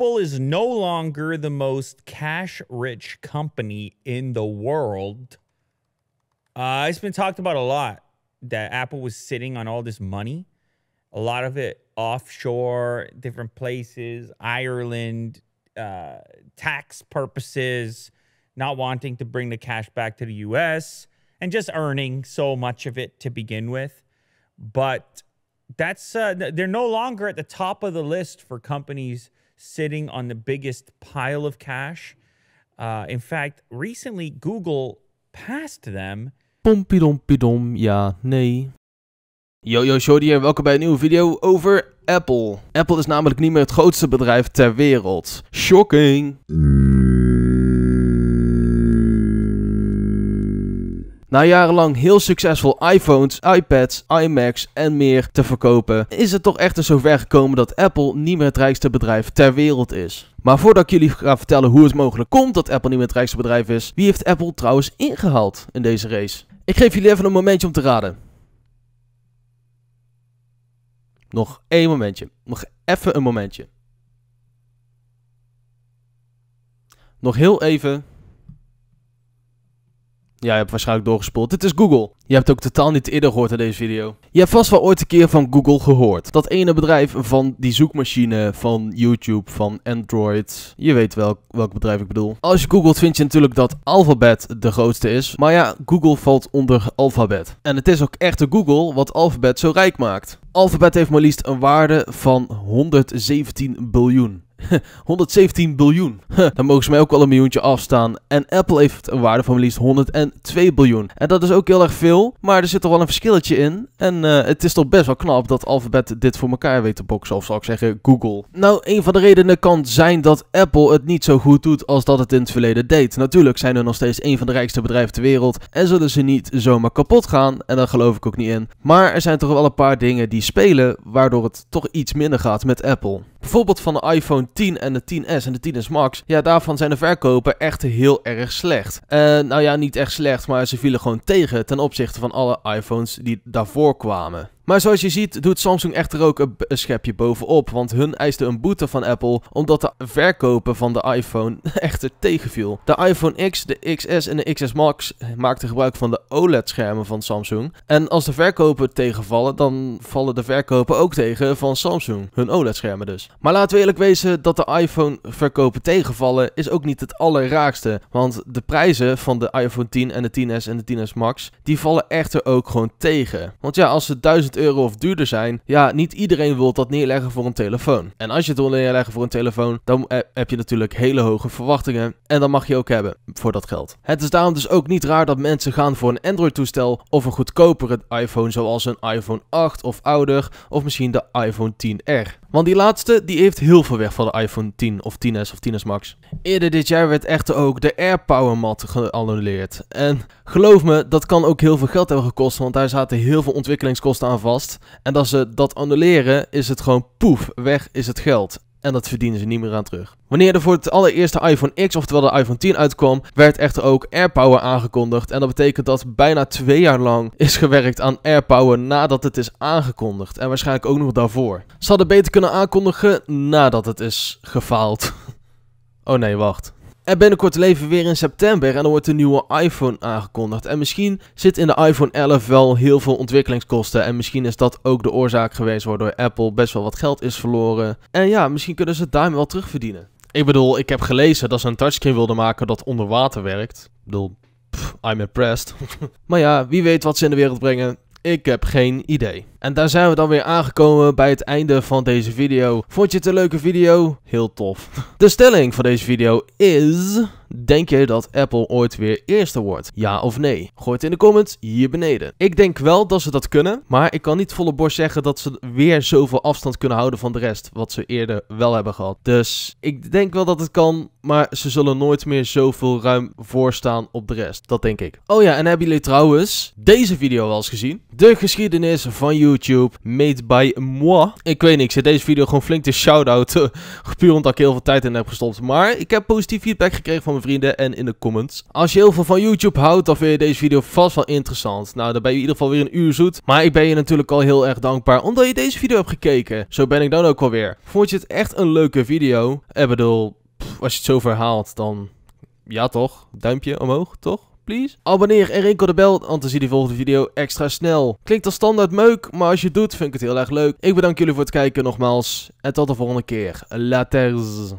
Apple is no longer the most cash rich company in the world. Uh, it's been talked about a lot that Apple was sitting on all this money, a lot of it offshore, different places, Ireland, uh, tax purposes, not wanting to bring the cash back to the US, and just earning so much of it to begin with. But that's uh, they're no longer at the top of the list for companies sitting on the biggest pile of cash. Uh, in fact, recently Google passed them. Pompidom, ja, nee. Yo, yo, Shorty hier. Welkom bij een nieuwe video over Apple. Apple is namelijk niet meer het grootste bedrijf ter wereld. Shocking! Mm. Na jarenlang heel succesvol iPhones, iPads, iMacs en meer te verkopen, is het toch echter zover gekomen dat Apple niet meer het rijkste bedrijf ter wereld is. Maar voordat ik jullie ga vertellen hoe het mogelijk komt dat Apple niet meer het rijkste bedrijf is, wie heeft Apple trouwens ingehaald in deze race? Ik geef jullie even een momentje om te raden. Nog één momentje. Nog even een momentje. Nog heel even. Ja, je hebt waarschijnlijk doorgespoeld. Dit is Google. Je hebt ook totaal niet eerder gehoord in deze video. Je hebt vast wel ooit een keer van Google gehoord. Dat ene bedrijf van die zoekmachine, van YouTube, van Android. Je weet wel welk bedrijf ik bedoel. Als je googelt vind je natuurlijk dat Alphabet de grootste is. Maar ja, Google valt onder Alphabet. En het is ook echt de Google wat Alphabet zo rijk maakt. Alphabet heeft maar liefst een waarde van 117 biljoen. 117 biljoen. Dan mogen ze mij ook wel een miljoentje afstaan. En Apple heeft een waarde van maar liefst 102 biljoen. En dat is ook heel erg veel, maar er zit toch wel een verschilletje in. En eh, het is toch best wel knap dat Alphabet dit voor elkaar weet te boksen, of zal ik zeggen Google. Nou, een van de redenen kan zijn dat Apple het niet zo goed doet als dat het in het verleden deed. Natuurlijk zijn er nog steeds een van de rijkste bedrijven ter wereld en zullen ze niet zomaar kapot gaan. En daar geloof ik ook niet in. Maar er zijn toch wel een paar dingen die spelen waardoor het toch iets minder gaat met Apple. Bijvoorbeeld van de iPhone 10 en de 10S en de 10S Max. Ja, daarvan zijn de verkopen echt heel erg slecht. Uh, nou ja, niet echt slecht, maar ze vielen gewoon tegen ten opzichte van alle iPhones die daarvoor kwamen. Maar zoals je ziet doet Samsung echter ook een, schepje bovenop, want hun eiste een boete van Apple omdat de verkopen van de iPhone echter tegenviel. De iPhone X, de XS en de XS Max maakten gebruik van de OLED-schermen van Samsung. En als de verkopen tegenvallen, dan vallen de verkopen ook tegen van Samsung, hun OLED-schermen dus. Maar laten we eerlijk wezen, dat de iPhone-verkopen tegenvallen is ook niet het allerraakste, want de prijzen van de iPhone 10 en de 10s en de 10s Max, die vallen echter ook gewoon tegen. Want ja, als ze 1000 euro of duurder zijn, ja, niet iedereen wil dat neerleggen voor een telefoon. En als je het wil neerleggen voor een telefoon, dan heb je natuurlijk hele hoge verwachtingen. En dat mag je ook hebben voor dat geld. Het is daarom dus ook niet raar dat mensen gaan voor een Android-toestel of een goedkopere iPhone, zoals een iPhone 8 of ouder, of misschien de iPhone 10R. Want die laatste die heeft heel veel weg van de iPhone 10 of 10s of 10s Max. Eerder dit jaar werd echter ook de AirPower mat geannuleerd. En geloof me, dat kan ook heel veel geld hebben gekost, want daar zaten heel veel ontwikkelingskosten aan vast. En als ze dat annuleren, is het gewoon poef, weg is het geld. En dat verdienen ze niet meer aan terug. Wanneer er voor het allereerste iPhone X, oftewel de iPhone 10 uitkwam, werd echter ook AirPower aangekondigd. En dat betekent dat bijna twee jaar lang is gewerkt aan AirPower nadat het is aangekondigd. En waarschijnlijk ook nog daarvoor. Ze hadden beter kunnen aankondigen nadat het is gefaald. Oh nee, wacht. Er binnenkort leven weer in september en er wordt een nieuwe iPhone aangekondigd. En misschien zit in de iPhone 11 wel heel veel ontwikkelingskosten. En misschien is dat ook de oorzaak geweest waardoor Apple best wel wat geld is verloren. En ja, misschien kunnen ze het daarmee wel terugverdienen. Ik bedoel, ik heb gelezen dat ze een touchscreen wilden maken dat onder water werkt. Ik bedoel, pff, I'm impressed. maar ja, wie weet wat ze in de wereld brengen. Ik heb geen idee. En daar zijn we dan weer aangekomen bij het einde van deze video. Vond je het een leuke video? Heel tof. De stelling van deze video is... Denk je dat Apple ooit weer eerste wordt? Ja of nee? Gooi het in de comments hier beneden. Ik denk wel dat ze dat kunnen, maar ik kan niet volle borst zeggen dat ze weer zoveel afstand kunnen houden van de rest, wat ze eerder wel hebben gehad. Dus ik denk wel dat het kan, maar ze zullen nooit meer zoveel ruim voorstaan op de rest. Dat denk ik. Oh ja, en hebben jullie trouwens deze video wel eens gezien? De geschiedenis van YouTube YouTube. Made by moi. Ik weet niet, ik zet deze video gewoon flink te shout-outen. Eh, puur omdat ik heel veel tijd in heb gestopt. Maar ik heb positief feedback gekregen van mijn vrienden en in de comments. Als je heel veel van YouTube houdt, dan vind je deze video vast wel interessant. Nou, dan ben je in ieder geval weer een uur zoet. Maar ik ben je natuurlijk al heel erg dankbaar omdat je deze video hebt gekeken. Zo ben ik dan ook alweer. Vond je het echt een leuke video? Ik eh, bedoel, als je het zo verhaalt, dan... Ja toch? Duimpje omhoog, toch? please? Abonneer en rinkel de bel, want dan zie je de volgende video extra snel. Klinkt als standaard meuk, maar als je het doet vind ik het heel erg leuk. Ik bedank jullie voor het kijken nogmaals. En tot de volgende keer. Laters.